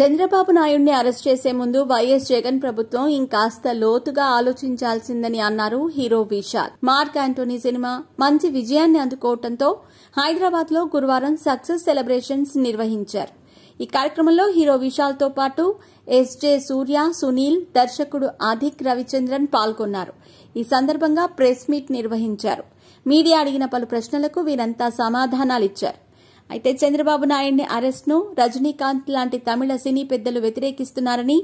చంద్రబాబు నాయుడిని అరెస్ట్ చేసే ముందు వైఎస్ జగన్ ప్రభుత్వం ఇంకాస్త లోతుగా ఆలోచించాల్సిందని అన్నారు హీరో విశాల్ మార్క్ ఆంటోనీ సినిమా మంచి విజయాన్ని అందుకోవడంతో హైదరాబాద్ లో గురువారం సక్సెస్ సెలబ్రేషన్స్ నిర్వహించారు ఈ కార్యక్రమంలో హీరో విశాల్ తో పాటు ఎస్జే సూర్య సునీల్ దర్శకుడు అధిక్ రవిచంద్రన్ పాల్గొన్నారు ఈ సందర్భంగా ప్రెస్ మీట్ నిర్వహించారు మీడియా అడిగిన పలు ప్రశ్నలకు వీరంతా సమాధానాలిచ్చారు అయితే చంద్రబాబు నాయుడిని అరెస్ట్ను రజనీకాంత్ లాంటి తమిళ సినీ పెద్దలు వ్యతిరేకిస్తున్నారని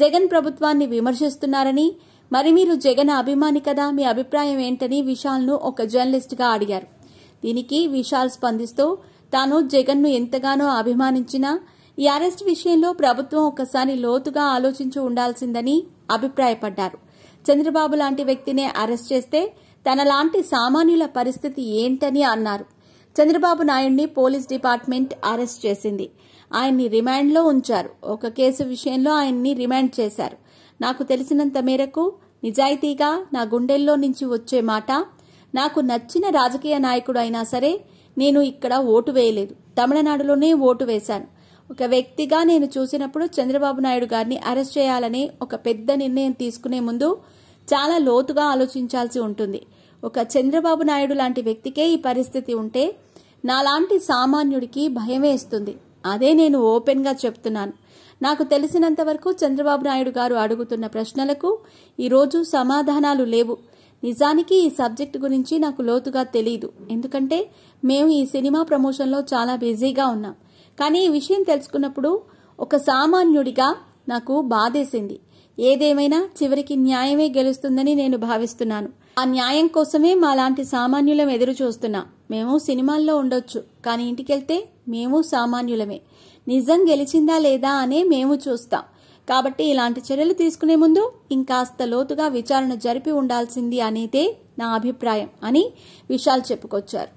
జగన్ ప్రభుత్వాన్ని విమర్శిస్తున్నారని మరి మీరు జగన్ అభిమాని కదా మీ అభిప్రాయం ఏంటని విశాల్ను ఒక జర్నలిస్ట్గా అడిగారు దీనికి విశాల్ స్పందిస్తూ తాను జగన్ను ఎంతగానో అభిమానించినా ఈ అరెస్ట్ విషయంలో ప్రభుత్వం ఒకసారి లోతుగా ఆలోచించి ఉండాల్సిందని అభిప్రాయపడ్డారు చంద్రబాబు లాంటి వ్యక్తినే అరెస్ట్ చేస్తే తనలాంటి సామాన్యుల పరిస్థితి ఏంటని అన్నారు చంద్రబాబు నాయుడిని పోలీస్ డిపార్ట్మెంట్ అరెస్ట్ చేసింది ఆయన్ని రిమాండ్లో ఉంచారు ఒక కేసు విషయంలో ఆయన్ని రిమాండ్ చేశారు నాకు తెలిసినంత మేరకు నిజాయితీగా నా గుండెల్లో నుంచి వచ్చే మాట నాకు నచ్చిన రాజకీయ నాయకుడు అయినా సరే నేను ఇక్కడ ఓటు వేయలేదు తమిళనాడులోనే ఓటు వేశాను ఒక వ్యక్తిగా నేను చూసినప్పుడు చంద్రబాబు నాయుడు గారిని అరెస్ట్ చేయాలనే ఒక పెద్ద నిర్ణయం తీసుకునే ముందు చాలా లోతుగా ఆలోచించాల్సి ఉంటుంది ఒక చంద్రబాబు నాయుడు లాంటి వ్యక్తికే ఈ పరిస్థితి ఉంటే నాలాంటి సామాన్యుడికి భయమేస్తుంది అదే నేను ఓపెన్గా చెప్తున్నాను నాకు తెలిసినంత వరకు చంద్రబాబు నాయుడు గారు అడుగుతున్న ప్రశ్నలకు ఈరోజు సమాధానాలు లేవు నిజానికి ఈ సబ్జెక్ట్ గురించి నాకు లోతుగా తెలియదు ఎందుకంటే మేము ఈ సినిమా ప్రమోషన్లో చాలా బిజీగా ఉన్నాం కానీ ఈ విషయం తెలుసుకున్నప్పుడు ఒక సామాన్యుడిగా నాకు బాధేసింది ఏదేమైనా చివరికి న్యాయమే గెలుస్తుందని నేను భావిస్తున్నాను ఆ న్యాయం కోసమే మా లాంటి సామాన్యులం ఎదురు చూస్తున్నా మేము సినిమాల్లో ఉండొచ్చు కానీ ఇంటికెళ్తే మేము సామాన్యులమే నిజం గెలిచిందా లేదా అనే మేము చూస్తాం కాబట్టి ఇలాంటి చర్యలు తీసుకునే ముందు ఇంకాస్త లోతుగా విచారణ జరిపి ఉండాల్సింది అనేదే నా అభిప్రాయం అని విశాల్ చెప్పుకొచ్చారు